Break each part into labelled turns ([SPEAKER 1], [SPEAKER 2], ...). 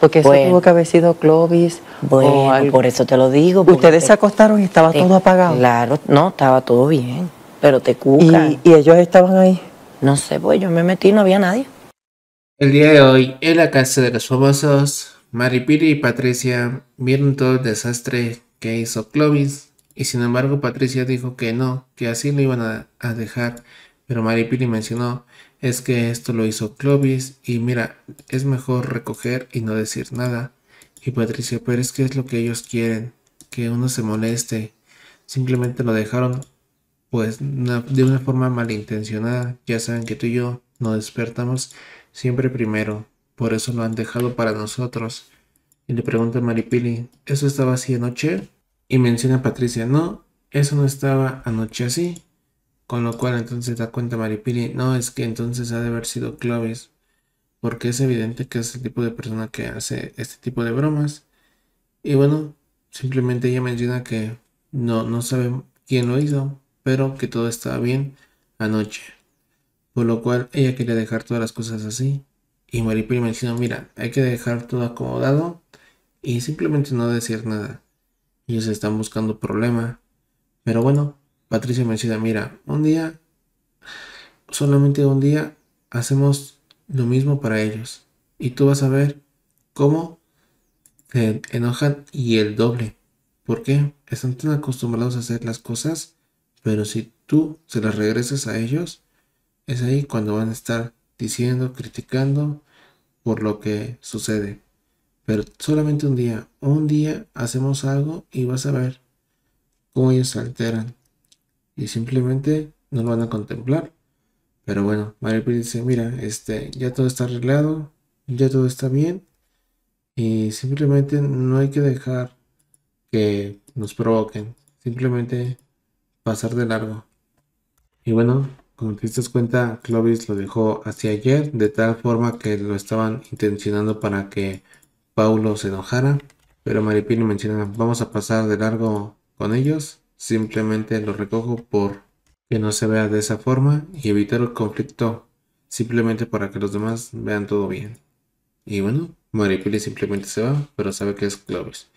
[SPEAKER 1] Porque eso tuvo que haber sido Clovis. Bueno, por eso te lo digo. Ustedes se acostaron y estaba todo apagado. Claro, no, estaba todo bien, pero te cucan. ¿Y, ellos estaban ahí? No sé, pues yo me metí no había nadie. El día de hoy, en la casa de los famosos, Maripiri y Patricia vieron todo el desastre que hizo Clovis, y sin embargo Patricia dijo que no, que así lo iban a dejar pero Maripili mencionó es que esto lo hizo Clovis y mira, es mejor recoger y no decir nada. Y Patricia, Pérez, es que es lo que ellos quieren, que uno se moleste. Simplemente lo dejaron pues de una forma malintencionada. Ya saben que tú y yo nos despertamos siempre primero, por eso lo han dejado para nosotros. Y le pregunta a Maripili, ¿eso estaba así anoche? Y menciona a Patricia, no, eso no estaba anoche así. Con lo cual entonces da cuenta Maripiri, no, es que entonces ha de haber sido Clovis, porque es evidente que es el tipo de persona que hace este tipo de bromas. Y bueno, simplemente ella menciona que no, no sabe quién lo hizo, pero que todo estaba bien anoche. Por lo cual ella quería dejar todas las cosas así. Y Maripili menciona, mira, hay que dejar todo acomodado y simplemente no decir nada. Ellos están buscando problema. Pero bueno, Patricia Mercida, mira, un día, solamente un día, hacemos lo mismo para ellos. Y tú vas a ver cómo se enojan y el doble. Porque Están tan acostumbrados a hacer las cosas, pero si tú se las regresas a ellos, es ahí cuando van a estar diciendo, criticando por lo que sucede. Pero solamente un día, un día hacemos algo y vas a ver cómo ellos se alteran y simplemente no lo van a contemplar. Pero bueno, Mari dice, mira, este, ya todo está arreglado, ya todo está bien y simplemente no hay que dejar que nos provoquen, simplemente pasar de largo. Y bueno, como te das cuenta, Clovis lo dejó hacia ayer, de tal forma que lo estaban intencionando para que Paulo se enojara. Pero Maripil menciona, vamos a pasar de largo con ellos simplemente lo recojo por que no se vea de esa forma y evitar el conflicto simplemente para que los demás vean todo bien. Y bueno, Maripili simplemente se va, pero sabe que es Clovis.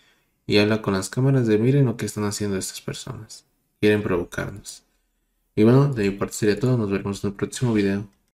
[SPEAKER 1] Y habla con las cámaras de miren lo que están haciendo estas personas. Quieren provocarnos. Y bueno, de mi parte sería todo. Nos veremos en el próximo video.